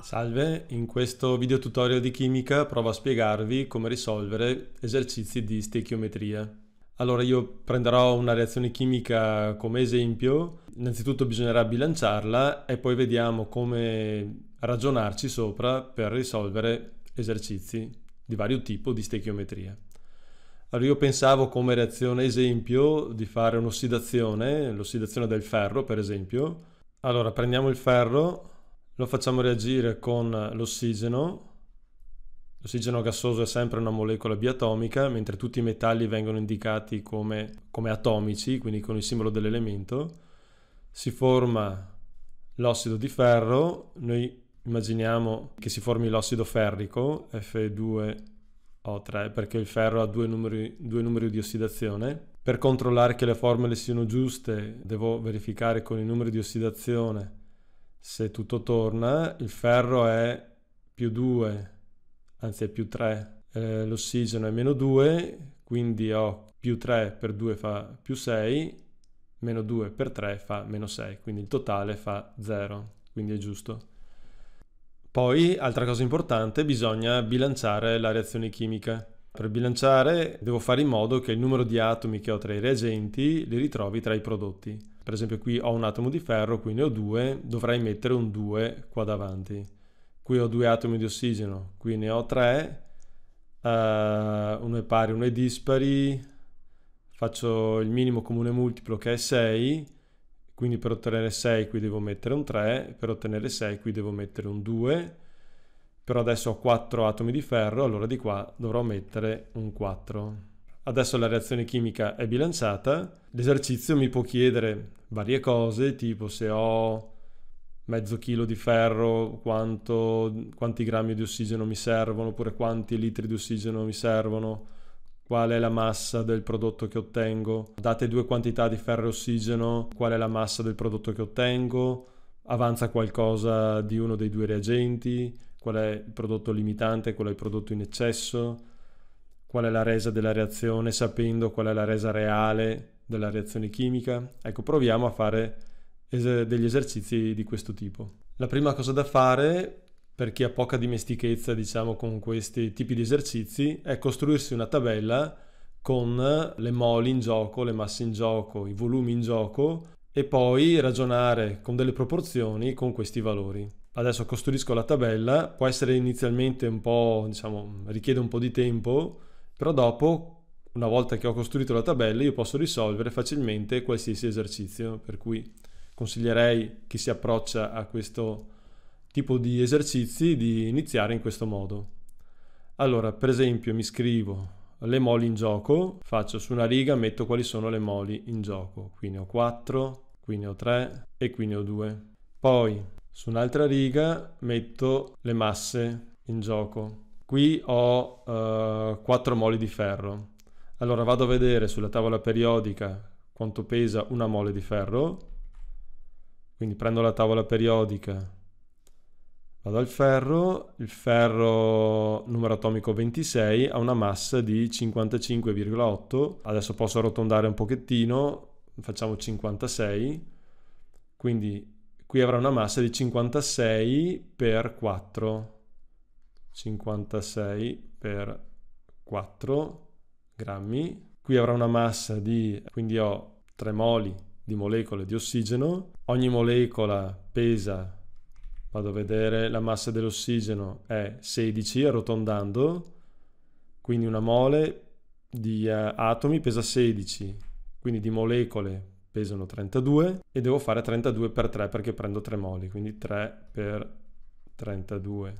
Salve, in questo video tutorial di chimica provo a spiegarvi come risolvere esercizi di stechiometria. Allora io prenderò una reazione chimica come esempio, innanzitutto bisognerà bilanciarla e poi vediamo come ragionarci sopra per risolvere esercizi di vario tipo di stechiometria. Allora io pensavo come reazione esempio di fare un'ossidazione, l'ossidazione del ferro per esempio. Allora prendiamo il ferro, lo facciamo reagire con l'ossigeno. L'ossigeno gassoso è sempre una molecola biatomica, mentre tutti i metalli vengono indicati come, come atomici, quindi con il simbolo dell'elemento. Si forma l'ossido di ferro, noi immaginiamo che si formi l'ossido ferrico, F2 o3 perché il ferro ha due numeri, due numeri di ossidazione. Per controllare che le formule siano giuste devo verificare con i numeri di ossidazione se tutto torna. Il ferro è più 2, anzi è più 3, eh, l'ossigeno è meno 2, quindi ho più 3 per 2 fa più 6, meno 2 per 3 fa meno 6, quindi il totale fa 0, quindi è giusto. Poi, altra cosa importante, bisogna bilanciare la reazione chimica. Per bilanciare devo fare in modo che il numero di atomi che ho tra i reagenti li ritrovi tra i prodotti. Per esempio qui ho un atomo di ferro, qui ne ho due, dovrei mettere un 2 qua davanti. Qui ho due atomi di ossigeno, qui ne ho tre, uh, uno è pari, uno è dispari, faccio il minimo comune multiplo che è 6, quindi per ottenere 6 qui devo mettere un 3, per ottenere 6 qui devo mettere un 2, però adesso ho 4 atomi di ferro, allora di qua dovrò mettere un 4. Adesso la reazione chimica è bilanciata, l'esercizio mi può chiedere varie cose, tipo se ho mezzo chilo di ferro, quanto, quanti grammi di ossigeno mi servono, oppure quanti litri di ossigeno mi servono, qual è la massa del prodotto che ottengo, date due quantità di ferro e ossigeno, qual è la massa del prodotto che ottengo, avanza qualcosa di uno dei due reagenti, qual è il prodotto limitante, qual è il prodotto in eccesso, qual è la resa della reazione, sapendo qual è la resa reale della reazione chimica. Ecco, proviamo a fare es- degli esercizi di questo tipo. La prima cosa da fare per chi ha poca dimestichezza diciamo, con questi tipi di esercizi è costruirsi una tabella con le moli in gioco, le masse in gioco, i volumi in gioco e poi ragionare con delle proporzioni con questi valori. Adesso costruisco la tabella, può essere inizialmente un po', diciamo, richiede un po' di tempo, però dopo, una volta che ho costruito la tabella, io posso risolvere facilmente qualsiasi esercizio, per cui consiglierei chi si approccia a questo tipo di esercizi di iniziare in questo modo. Allora, per esempio, mi scrivo le moli in gioco, faccio su una riga, metto quali sono le moli in gioco. Qui ne ho 4, qui ne ho 3 e qui ne ho 2. Poi su un'altra riga metto le masse in gioco. Qui ho eh, 4 moli di ferro. Allora vado a vedere sulla tavola periodica quanto pesa una mole di ferro. Quindi prendo la tavola periodica, Vado al ferro, il ferro numero atomico 26 ha una massa di 55,8, adesso posso arrotondare un pochettino, facciamo 56, quindi qui avrà una massa di 56 per 4, 56 per 4 grammi, qui avrà una massa di, quindi ho 3 moli di molecole di ossigeno, ogni molecola pesa vado a vedere la massa dell'ossigeno è 16 arrotondando, quindi una mole di eh, atomi pesa 16, quindi di molecole pesano 32 e devo fare 32 per 3 perché prendo 3 moli, quindi 3 per 32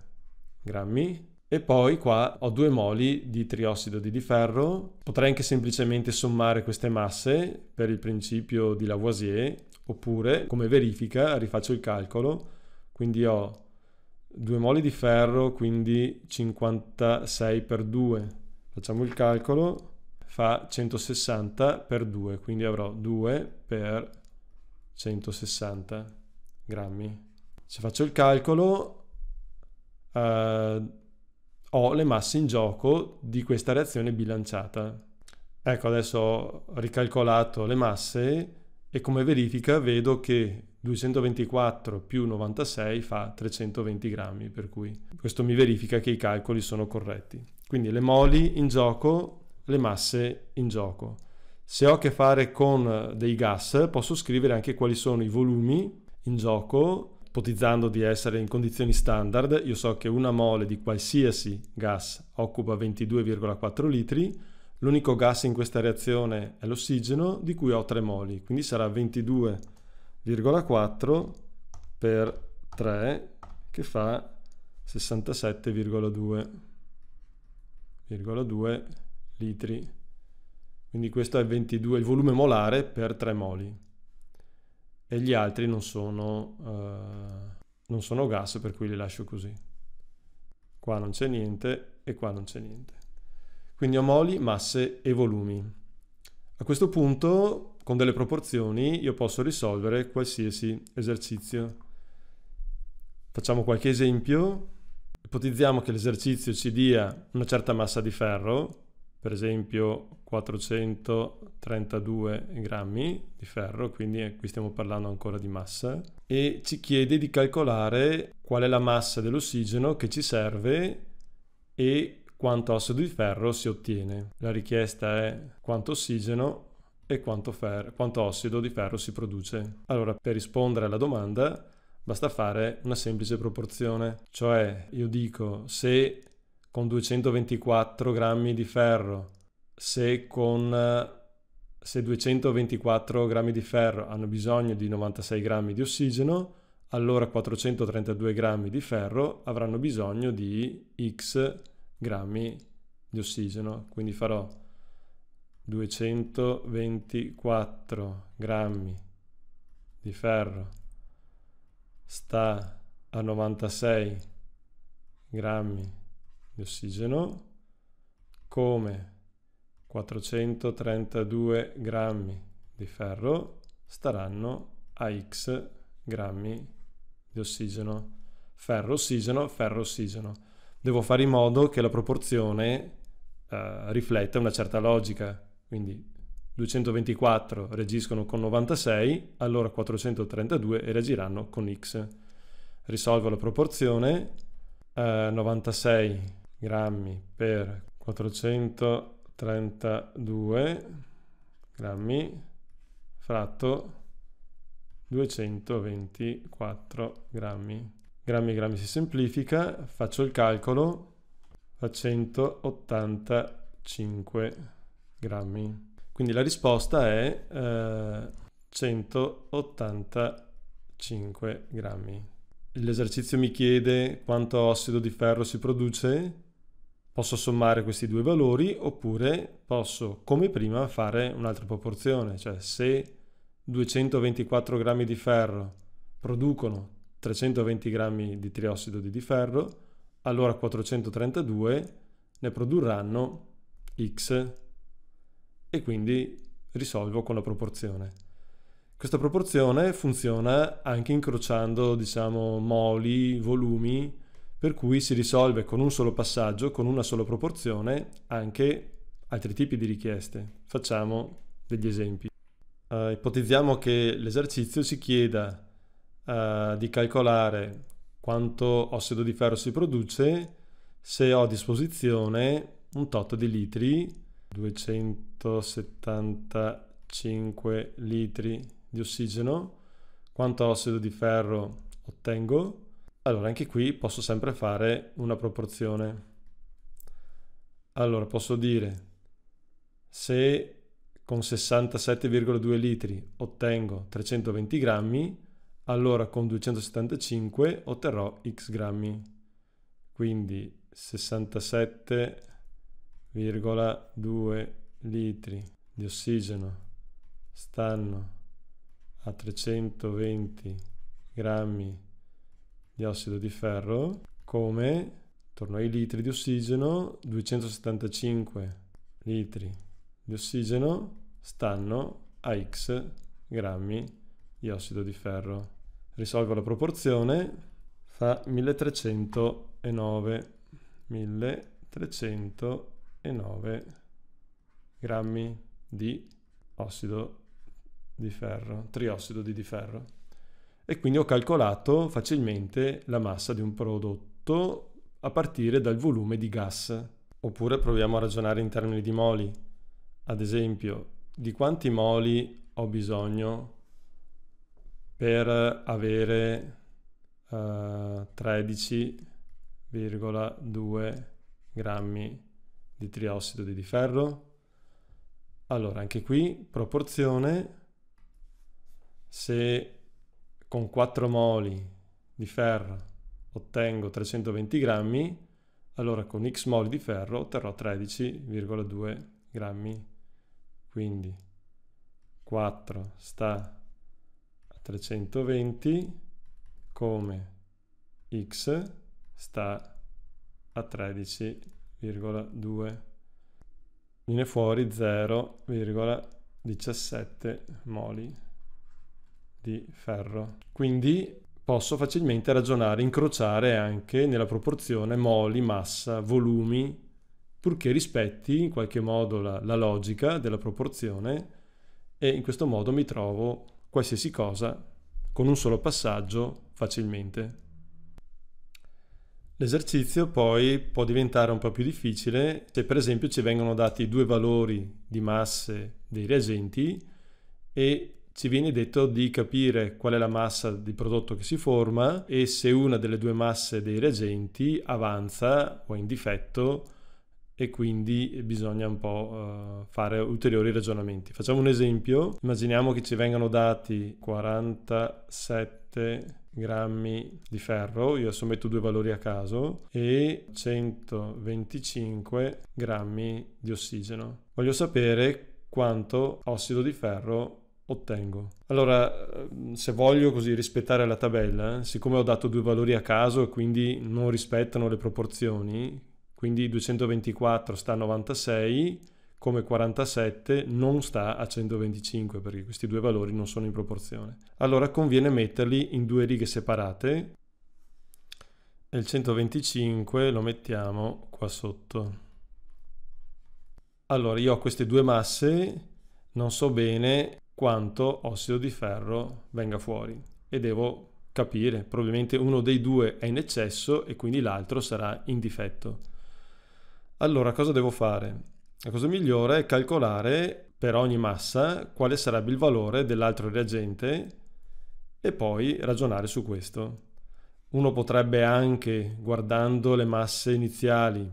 grammi. E poi qua ho due moli di triossido di di ferro. Potrei anche semplicemente sommare queste masse per il principio di Lavoisier, oppure come verifica rifaccio il calcolo quindi ho 2 moli di ferro, quindi 56 per 2. Facciamo il calcolo, fa 160 per 2, quindi avrò 2 per 160 grammi. Se faccio il calcolo, eh, ho le masse in gioco di questa reazione bilanciata. Ecco, adesso ho ricalcolato le masse e come verifica vedo che 224 più 96 fa 320 grammi, per cui questo mi verifica che i calcoli sono corretti. Quindi le moli in gioco, le masse in gioco. Se ho a che fare con dei gas, posso scrivere anche quali sono i volumi in gioco, ipotizzando di essere in condizioni standard. Io so che una mole di qualsiasi gas occupa 22,4 litri, l'unico gas in questa reazione è l'ossigeno, di cui ho 3 moli, quindi sarà 22,4 0,4 per 3 che fa 67,2 litri. Quindi questo è 22, il volume molare per 3 moli. E gli altri non sono, eh, non sono gas, per cui li lascio così. Qua non c'è niente e qua non c'è niente. Quindi ho moli, masse e volumi. A questo punto con delle proporzioni io posso risolvere qualsiasi esercizio. Facciamo qualche esempio. Ipotizziamo che l'esercizio ci dia una certa massa di ferro, per esempio 432 grammi di ferro, quindi eh, qui stiamo parlando ancora di massa, e ci chiede di calcolare qual è la massa dell'ossigeno che ci serve e quanto ossido di ferro si ottiene. La richiesta è quanto ossigeno e quanto, fer- quanto ossido di ferro si produce. Allora, per rispondere alla domanda, basta fare una semplice proporzione, cioè io dico se con 224 grammi di ferro, se con se 224 grammi di ferro hanno bisogno di 96 grammi di ossigeno, allora 432 grammi di ferro avranno bisogno di x grammi di ossigeno. Quindi farò 224 grammi di ferro sta a 96 grammi di ossigeno come 432 grammi di ferro staranno a x grammi di ossigeno ferro ossigeno ferro ossigeno devo fare in modo che la proporzione eh, rifletta una certa logica quindi 224 reagiscono con 96, allora 432 reagiranno con X. Risolvo la proporzione, eh, 96 grammi per 432 grammi fratto 224 grammi. Grammi grammi si semplifica, faccio il calcolo, fa 185 grammi. Quindi la risposta è eh, 185 grammi. L'esercizio mi chiede quanto ossido di ferro si produce. Posso sommare questi due valori oppure posso, come prima, fare un'altra proporzione. Cioè se 224 grammi di ferro producono 320 grammi di triossido di ferro, allora 432 ne produrranno X e quindi risolvo con la proporzione. Questa proporzione funziona anche incrociando, diciamo, moli, volumi, per cui si risolve con un solo passaggio, con una sola proporzione, anche altri tipi di richieste. Facciamo degli esempi. Uh, ipotizziamo che l'esercizio si chieda uh, di calcolare quanto ossido di ferro si produce se ho a disposizione un tot di litri 275 litri di ossigeno, quanto ossido di ferro ottengo, allora anche qui posso sempre fare una proporzione. Allora posso dire se con 67,2 litri ottengo 320 grammi, allora con 275 otterrò x grammi. Quindi 67 1,2 litri di ossigeno stanno a 320 grammi di ossido di ferro come torno ai litri di ossigeno 275 litri di ossigeno stanno a x grammi di ossido di ferro risolvo la proporzione fa 1309 1309 e 9 grammi di ossido di ferro, triossido di ferro. E quindi ho calcolato facilmente la massa di un prodotto a partire dal volume di gas. Oppure proviamo a ragionare in termini di moli. Ad esempio, di quanti moli ho bisogno per avere uh, eh, 13,2 grammi di triossido di ferro. Allora, anche qui proporzione, se con 4 moli di ferro ottengo 320 grammi, allora con x moli di ferro otterrò 13,2 grammi. Quindi 4 sta a 320 come x sta a 13 0,2 viene fuori 0,17 moli di ferro quindi posso facilmente ragionare incrociare anche nella proporzione moli massa volumi purché rispetti in qualche modo la, la logica della proporzione e in questo modo mi trovo qualsiasi cosa con un solo passaggio facilmente L'esercizio poi può diventare un po' più difficile se per esempio ci vengono dati due valori di masse dei reagenti e ci viene detto di capire qual è la massa di prodotto che si forma e se una delle due masse dei reagenti avanza o è in difetto e quindi bisogna un po' eh, fare ulteriori ragionamenti. Facciamo un esempio, immaginiamo che ci vengano dati 47 grammi di ferro, io adesso metto due valori a caso, e 125 grammi di ossigeno. Voglio sapere quanto ossido di ferro ottengo. Allora, ehm, se voglio così rispettare la tabella, eh, siccome ho dato due valori a caso e quindi non rispettano le proporzioni, quindi 224 sta a 96, come 47 non sta a 125 perché questi due valori non sono in proporzione. Allora conviene metterli in due righe separate e il 125 lo mettiamo qua sotto. Allora io ho queste due masse, non so bene quanto ossido di ferro venga fuori e devo capire, probabilmente uno dei due è in eccesso e quindi l'altro sarà in difetto. Allora cosa devo fare? La cosa migliore è calcolare per ogni massa quale sarebbe il valore dell'altro reagente e poi ragionare su questo. Uno potrebbe anche, guardando le masse iniziali,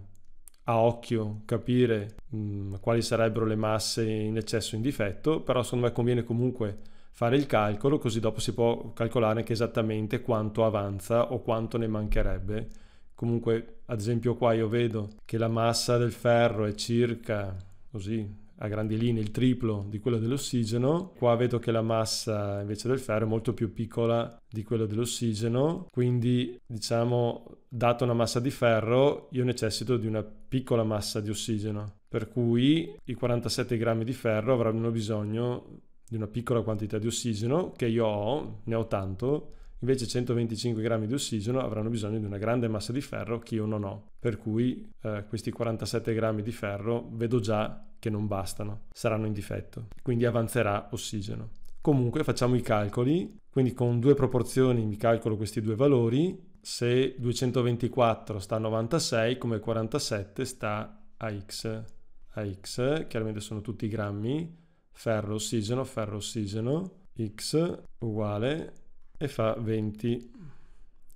a occhio capire mh, mm, quali sarebbero le masse in eccesso e in difetto, però secondo me conviene comunque fare il calcolo così dopo si può calcolare anche esattamente quanto avanza o quanto ne mancherebbe Comunque, ad esempio qua io vedo che la massa del ferro è circa, così, a grandi linee il triplo di quella dell'ossigeno. Qua vedo che la massa invece del ferro è molto più piccola di quella dell'ossigeno, quindi diciamo, data una massa di ferro, io necessito di una piccola massa di ossigeno, per cui i 47 grammi di ferro avranno bisogno di una piccola quantità di ossigeno che io ho, ne ho tanto, Invece 125 grammi di ossigeno avranno bisogno di una grande massa di ferro che io non ho, per cui eh, questi 47 grammi di ferro vedo già che non bastano, saranno in difetto, quindi avanzerà ossigeno. Comunque facciamo i calcoli, quindi con due proporzioni mi calcolo questi due valori, se 224 sta a 96 come 47 sta a x, a x chiaramente sono tutti i grammi, ferro ossigeno, ferro ossigeno, x uguale e fa 20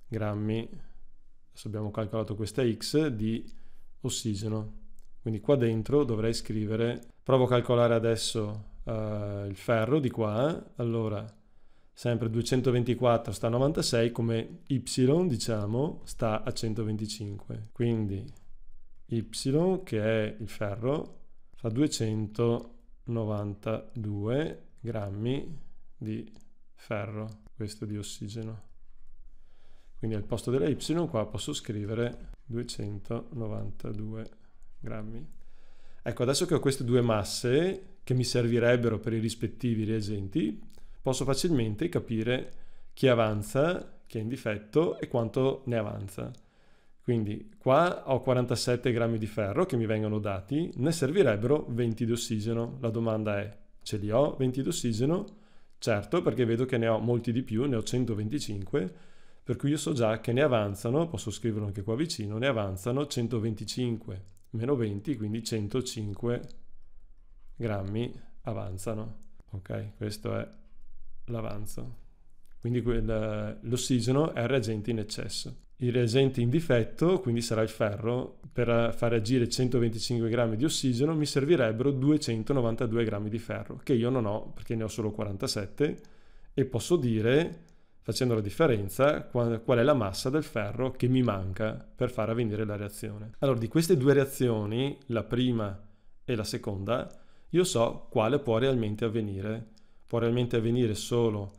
grammi, adesso abbiamo calcolato questa x, di ossigeno. Quindi qua dentro dovrei scrivere, provo a calcolare adesso uh, il ferro di qua, allora sempre 224 sta a 96 come y diciamo sta a 125 quindi y che è il ferro fa 292 grammi di ferro questo di ossigeno. Quindi al posto della y qua posso scrivere 292 grammi. Ecco, adesso che ho queste due masse che mi servirebbero per i rispettivi reagenti, posso facilmente capire chi avanza, chi è in difetto e quanto ne avanza. Quindi qua ho 47 grammi di ferro che mi vengono dati, ne servirebbero 20 di ossigeno. La domanda è, ce li ho 20 di ossigeno? Certo, perché vedo che ne ho molti di più, ne ho 125, per cui io so già che ne avanzano, posso scriverlo anche qua vicino, ne avanzano 125 meno 20, quindi 105 grammi avanzano. Ok, questo è l'avanzo. Quindi l'ossigeno è reagente in eccesso i reagenti in difetto, quindi sarà il ferro, per far agire 125 grammi di ossigeno mi servirebbero 292 grammi di ferro, che io non ho perché ne ho solo 47 e posso dire, facendo la differenza, qual è la massa del ferro che mi manca per far avvenire la reazione. Allora, di queste due reazioni, la prima e la seconda, io so quale può realmente avvenire. Può realmente avvenire solo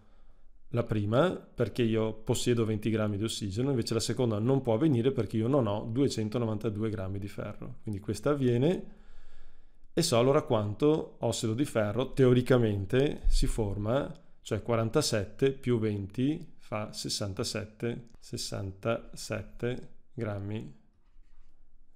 la prima perché io possiedo 20 grammi di ossigeno, invece la seconda non può avvenire perché io non ho 292 grammi di ferro. Quindi questa avviene e so allora quanto ossido di ferro teoricamente si forma, cioè 47 più 20 fa 67, 67 grammi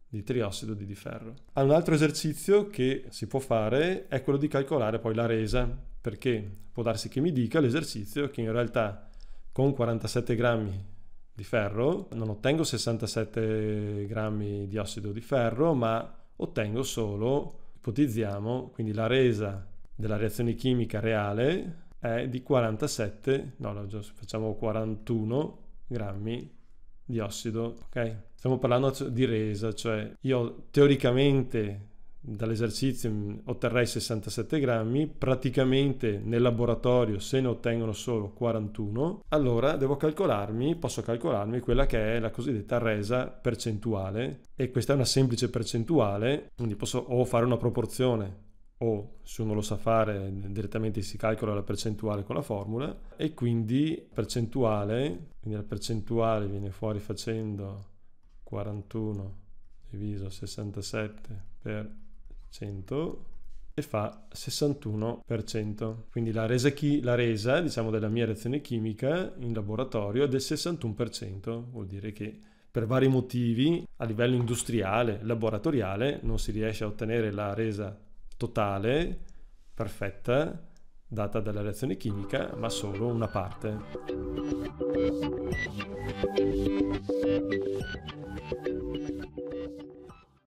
di triossido di ferro. Un altro esercizio che si può fare è quello di calcolare poi la resa perché può darsi che mi dica l'esercizio che in realtà con 47 grammi di ferro non ottengo 67 grammi di ossido di ferro, ma ottengo solo, ipotizziamo, quindi la resa della reazione chimica reale è di 47, no, facciamo 41 grammi di ossido, ok? Stiamo parlando di resa, cioè io teoricamente dall'esercizio mm, otterrei 67 grammi, praticamente nel laboratorio se ne ottengono solo 41, allora devo calcolarmi, posso calcolarmi quella che è la cosiddetta resa percentuale e questa è una semplice percentuale, quindi posso o fare una proporzione o se uno lo sa fare direttamente si calcola la percentuale con la formula e quindi percentuale, quindi la percentuale viene fuori facendo 41 diviso 67 per e fa 61%. Quindi la resa, chi, la resa diciamo, della mia reazione chimica in laboratorio è del 61%, vuol dire che per vari motivi a livello industriale, laboratoriale, non si riesce a ottenere la resa totale, perfetta, data dalla reazione chimica, ma solo una parte.